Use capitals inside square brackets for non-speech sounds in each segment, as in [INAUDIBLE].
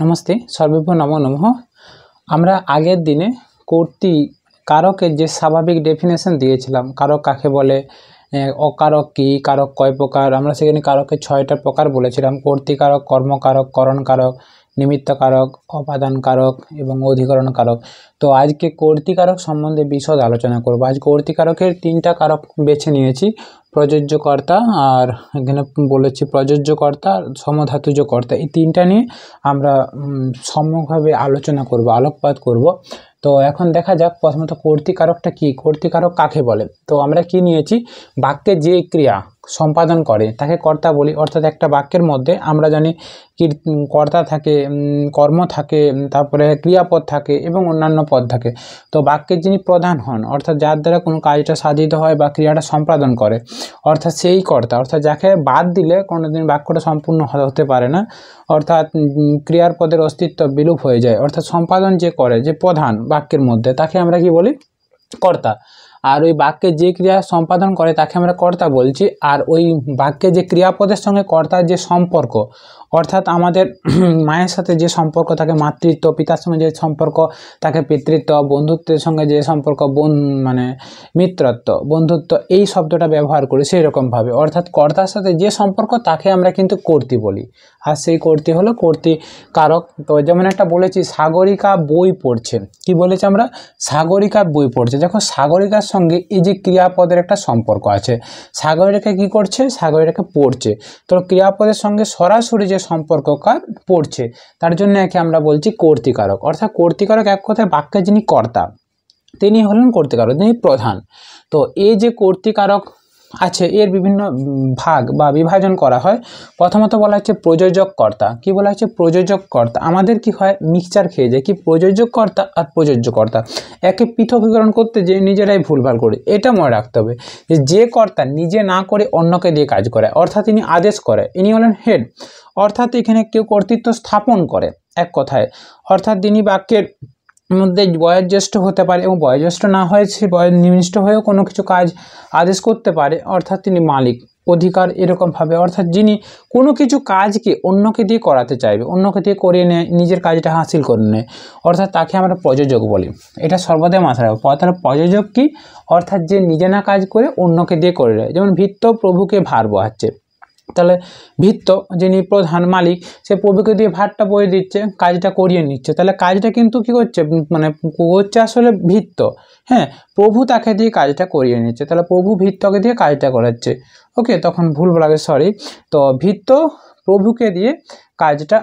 নমস্তে সর্বেভ্য নম নম আমরা আগের দিনে কর্তি কারকের যে স্বাভাবিক ডেফিনেশন দিয়েছিলাম কারক কাকে বলে অকারক কি কারক কয় প্রকার আমরা সেখানে কারকের ছয়টা প্রকার বলেছিলাম কর্তিকারক কর্মকারক করণকারক নিমিত্তকারক অপাদানকারক এবং অধিকরণ কারক তো আজকে কর্তিকারক সম্বন্ধে বিশদ আলোচনা করব আজ কর্তিকারকের তিনটা কারক বেছে নিয়েছি প্রযোজ্যকর্তা আর এখানে বলেছি প্রযোজ্যকর্তা সমধাতুজকর্তা এই তিনটা নিয়ে আমরা সম্যকভাবে আলোচনা করব আলোকপাত করব তো এখন দেখা যাক প্রথমত কর্তিকারকটা কী কর্তিকারক কাকে বলে তো আমরা কি নিয়েছি বাক্যে যে ক্রিয়া সম্পাদন করে তাকে কর্তা বলি অর্থাৎ একটা বাক্যের মধ্যে আমরা জানি কর্তা থাকে কর্ম থাকে তারপরে ক্রিয়াপদ থাকে এবং অন্যান্য পদ থাকে তো বাক্যের যিনি প্রধান হন অর্থাৎ যার দ্বারা কোনো কাজটা সাধিত হয় বা ক্রিয়াটা সম্পাদন করে অর্থাৎ সেই কর্তা অর্থাৎ যাকে বাদ দিলে কোনোদিন বাক্যটা সম্পূর্ণ হতে পারে না অর্থাৎ ক্রিয়ার পদের অস্তিত্ব বিলুপ হয়ে যায় অর্থাৎ সম্পাদন যে করে যে প্রধান বাক্যের মধ্যে তাকে আমরা কি বলি কর্তা আর ওই বাক্যে যে ক্রিয়া সম্পাদন করে তাকে আমরা কর্তা বলছি আর ওই বাক্যে যে ক্রিয়াপদের সঙ্গে কর্তার যে সম্পর্ক অর্থাৎ আমাদের [CLEARS THROAT] মায়ের সাথে যে সম্পর্ক থাকে মাতৃত্ব পিতার সঙ্গে যে সম্পর্ক তাকে পিতৃত্ব বন্ধুত্বের সঙ্গে যে সম্পর্ক বোন মানে মিত্রত্ব বন্ধুত্ব এই শব্দটা ব্যবহার করি সেই রকমভাবে অর্থাৎ কর্তার সাথে যে সম্পর্ক তাকে আমরা কিন্তু কর্তি বলি আর সেই কর্তি হলো কর্তি কারক তো যেমন একটা বলেছি সাগরিকা বই পড়ছে কি বলেছি আমরা সাগরিকা বই পড়ছে দেখো সাগরিকার সঙ্গে এই যে ক্রিয়াপদের একটা সম্পর্ক আছে সাগরিকা কি করছে সাগরিকাকে পড়ছে তো ক্রিয়াপদের সঙ্গে সরাসরি যে সম্পর্ককার পড়ছে তার জন্য একে আমরা বলছি কর্তিকারক অর্থাৎ কর্তিকারক এক কথায় বাক্যে যিনি কর্তা তিনি হলেন কর্তিকারক তিনি প্রধান তো এই যে কর্তিকারক আছে এর বিভিন্ন ভাগ বা বিভাজন করা হয় প্রথমত বলা হচ্ছে প্রযোজক কর্তা কি বলা হচ্ছে প্রযোজক কর্তা আমাদের কি হয় মিক্সচার খেয়ে যায় কি প্রযোজক কর্তা আর প্রযোজ্য কর্তা একে পৃথকীকরণ করতে যে নিজেরাই ভুলভাল করে এটা মনে রাখতে হবে যে যে কর্তা নিজে না করে অন্যকে দিয়ে কাজ করে অর্থাৎ তিনি আদেশ করে ইনি হলেন হেড অর্থাৎ এখানে কেউ কর্তৃত্ব স্থাপন করে এক কথায় অর্থাৎ তিনি বাক্যের মধ্যে বয়োজ্যেষ্ঠ হতে পারে এবং বয়োজ্যেষ্ঠ না হয়েছে সে নিমিষ্ট হয়েও কোনো কিছু কাজ আদেশ করতে পারে অর্থাৎ তিনি মালিক অধিকার এরকমভাবে অর্থাৎ যিনি কোনো কিছু কাজকে অন্যকে দিয়ে করাতে চাইবে অন্যকে দিয়ে করিয়ে নেয় নিজের কাজটা হাসিল করে নেয় অর্থাৎ তাকে আমরা প্রযোজক বলি এটা সর্বদাই মাথায় রাখবো তাহলে প্রযোজক কী অর্থাৎ যে নিজে না কাজ করে অন্যকে দিয়ে করে নেয় যেমন ভিত্ত প্রভুকে ভার বোহাচ্ছে তাহলে ভিত্ত যিনি প্রধান মালিক সে প্রভুকে দিয়ে ভাতটা বয়ে দিচ্ছে কাজটা করিয়ে নিচ্ছে তাহলে কাজটা কিন্তু কি করছে মানে করছে আসলে ভিত্ত হ্যাঁ প্রভু তাকে দিয়ে কাজটা করিয়ে নিচ্ছে তাহলে প্রভু ভিত্তকে দিয়ে কাজটা করাচ্ছে ওকে তখন ভুল বলা সরি তো ভিত্ত প্রভুকে দিয়ে কাজটা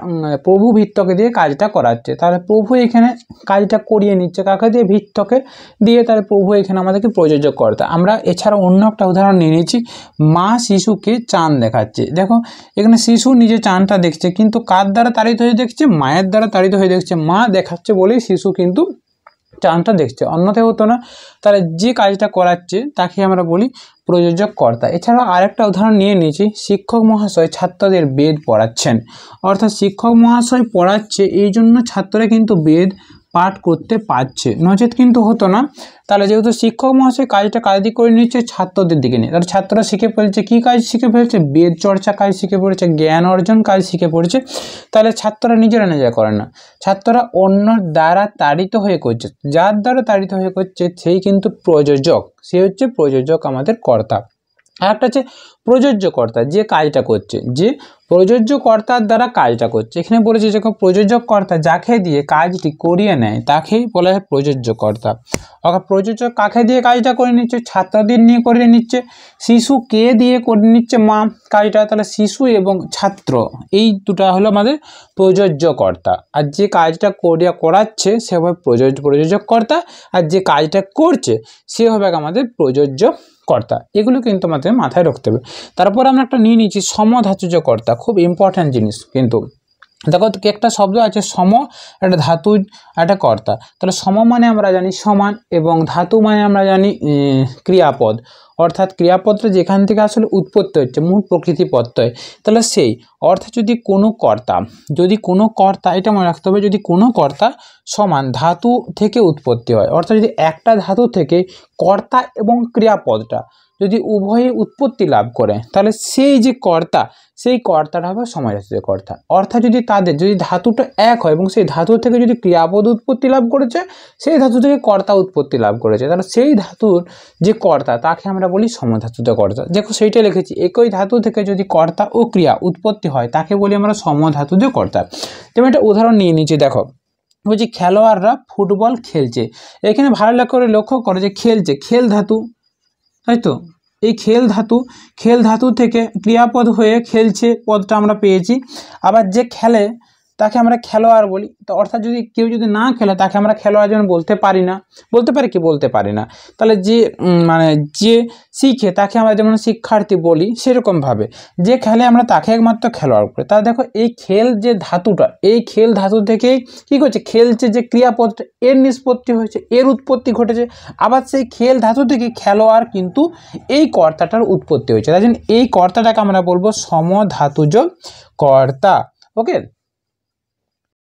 প্রভু ভিত্তকে দিয়ে কাজটা করাচ্ছে তাহলে প্রভু এখানে কাজটা করিয়ে নিচ্ছে কাকে দিয়ে ভিত্তকে দিয়ে তাহলে প্রভু এখানে আমাদেরকে প্রযোজক করতে আমরা এছাড়া অন্য একটা উদাহরণ নিয়ে নিয়েছি মা শিশুকে চাঁদ দেখাচ্ছে দেখো এখানে শিশু নিজে চাঁদটা দেখছে কিন্তু কার দ্বারা তাড়িত হয়ে দেখছে মায়ের দ্বারা তাড়িত হয়ে দেখছে মা দেখাচ্ছে বলেই শিশু কিন্তু টার্মটা দেখছে অন্যথায় হতো না তাহলে যে কাজটা করাচ্ছে তাকে আমরা বলি প্রযোজক কর্তা এছাড়াও আরেকটা উদাহরণ নিয়ে নিয়েছি শিক্ষক মহাশয় ছাত্রদের বেদ পড়াচ্ছেন অর্থাৎ শিক্ষক মহাশয় পড়াচ্ছে এই জন্য ছাত্ররা কিন্তু বেদ পাঠ করতে পারছে নচেত কিন্তু হতো না তাহলে যেহেতু শিক্ষক মহাশয় কাজটা কাজ দিক করে নিচ্ছে ছাত্রদের দিকে নিয়ে তাহলে ছাত্ররা শিখে ফেলছে কী কাজ শিখে ফেলছে বেদ চর্চা কাজ শিখে পড়েছে জ্ঞান অর্জন কাজ শিখে পড়েছে তাহলে ছাত্ররা নিজেরা নিজেরা করে না ছাত্ররা অন্য দ্বারা তাড়িত হয়ে করছে যার দ্বারা তাড়িত হয়ে করছে সেই কিন্তু প্রযোজক সে হচ্ছে প্রযোজক আমাদের কর্তা আর একটা হচ্ছে প্রযোজ্য কর্তা যে কাজটা করছে যে প্রযোজ্য কর্তার দ্বারা কাজটা করছে এখানে বলেছে যে প্রযোজ্য কর্তা যাকে দিয়ে কাজটি করিয়ে নেয় তাকেই বলা হয় প্রযোজ্য কর্তা অর্থাৎ প্রযোজক কাকে দিয়ে কাজটা করে নিচ্ছে ছাত্রদের নিয়ে করে নিচ্ছে শিশু কে দিয়ে করে নিচ্ছে মা কাজটা তাহলে শিশু এবং ছাত্র এই দুটা হলো আমাদের প্রযোজ্য কর্তা আর যে কাজটা করিয়া করাচ্ছে সে হবে প্রযোজ্য প্রযোজক কর্তা আর যে কাজটা করছে সে হবে আমাদের প্রযোজ্য কর্তা এগুলো কিন্তু আমাদের মাথায় রাখতে হবে তারপর আমরা একটা নিয়ে নিচ্ছি সমধাতুজ কর্তা খুব ইম্পর্ট্যান্ট জিনিস কিন্তু দেখো একটা শব্দ আছে সম একটা ধাতু একটা কর্তা তাহলে সম মানে আমরা জানি সমান এবং ধাতু মানে আমরা জানি ক্রিয়াপদ অর্থাৎ ক্রিয়াপত্র যেখান থেকে আসলে উৎপত্তি হচ্ছে মূল প্রকৃতি প্রত্যয় তাহলে সেই অর্থাৎ যদি কোনো কর্তা যদি কোনো কর্তা এটা মনে রাখতে হবে যদি কোনো কর্তা সমান ধাতু থেকে উৎপত্তি হয় অর্থাৎ যদি একটা ধাতু থেকে কর্তা এবং ক্রিয়াপদটা যদি উভয়ে উৎপত্তি লাভ করে তাহলে সেই যে কর্তা সেই কর্তাটা হবে সমাজজাতীয় কর্তা অর্থাৎ যদি তাদের যদি ধাতুটা এক হয় এবং সেই ধাতু থেকে যদি ক্রিয়াপদ উৎপত্তি লাভ করেছে সেই ধাতু থেকে কর্তা উৎপত্তি লাভ করেছে তাহলে সেই ধাতুর যে কর্তা তাকে আমরা বলি সমধাতুতে কর্তা দেখো সেইটা লিখেছি একই ধাতু থেকে যদি কর্তা ও ক্রিয়া উৎপত্তি হয় তাকে বলি আমরা সমধাতুতে কর্তা তুমি একটা উদাহরণ নিয়ে নিচ্ছি দেখো বলছি খেলোয়াড়রা ফুটবল খেলছে এখানে ভালো করে লক্ষ্য করে যে খেলছে খেল ধাতু তাই তো এই খেল ধাতু খেল ধাতু থেকে ক্রিয়াপদ হয়ে খেলছে পদটা আমরা পেয়েছি আবার যে খেলে তাকে আমরা খেলোয়াড় বলি তো অর্থাৎ যদি কেউ যদি না খেলে তাকে আমরা খেলোয়াড় যেমন বলতে পারি না বলতে পারি কি বলতে পারি না তাহলে যে মানে যে শিখে তাকে আমরা যেমন শিক্ষার্থী বলি সেরকমভাবে যে খেলে আমরা তাকে একমাত্র খেলোয়াড় করি তা দেখো এই খেল যে ধাতুটা এই খেল ধাতু থেকেই কী করছে খেলছে যে ক্রিয়াপত্র এর নিষ্পত্তি হয়েছে এর উৎপত্তি ঘটেছে আবার সেই খেল ধাতু থেকে খেলোয়াড় কিন্তু এই কর্তাটার উৎপত্তি হয়েছে তাই জন্য এই কর্তাটাকে আমরা বলবো সমধাতুজ কর্তা ওকে